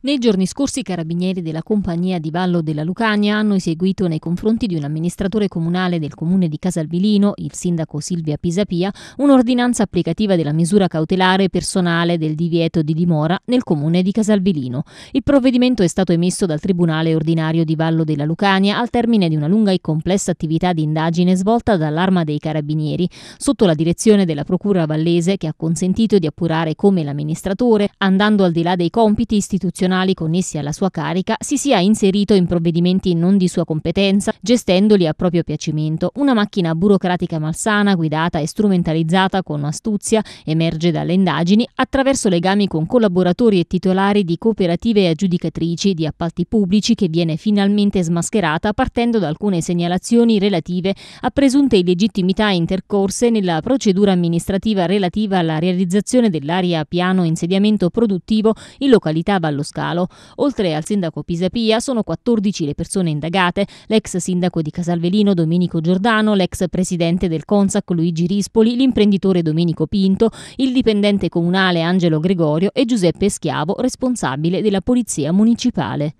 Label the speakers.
Speaker 1: Nei giorni scorsi i carabinieri della compagnia di Vallo della Lucania hanno eseguito nei confronti di un amministratore comunale del comune di Casalbilino, il sindaco Silvia Pisapia, un'ordinanza applicativa della misura cautelare personale del divieto di dimora nel comune di Casalbilino. Il provvedimento è stato emesso dal Tribunale ordinario di Vallo della Lucania al termine di una lunga e complessa attività di indagine svolta dall'Arma dei Carabinieri, sotto la direzione della Procura Vallese che ha consentito di appurare come l'amministratore, andando al di là dei compiti istituzionali decisionali connessi alla sua carica, si sia inserito in provvedimenti non di sua competenza, gestendoli a proprio piacimento. Una macchina burocratica malsana, guidata e strumentalizzata con astuzia, emerge dalle indagini attraverso legami con collaboratori e titolari di cooperative e aggiudicatrici di appalti pubblici che viene finalmente smascherata partendo da alcune segnalazioni relative a presunte illegittimità intercorse nella procedura amministrativa relativa alla realizzazione dell'area piano insediamento produttivo in località Vallo Scalo. Oltre al sindaco Pisapia sono 14 le persone indagate, l'ex sindaco di Casalvelino Domenico Giordano, l'ex presidente del Consac Luigi Rispoli, l'imprenditore Domenico Pinto, il dipendente comunale Angelo Gregorio e Giuseppe Schiavo, responsabile della Polizia Municipale.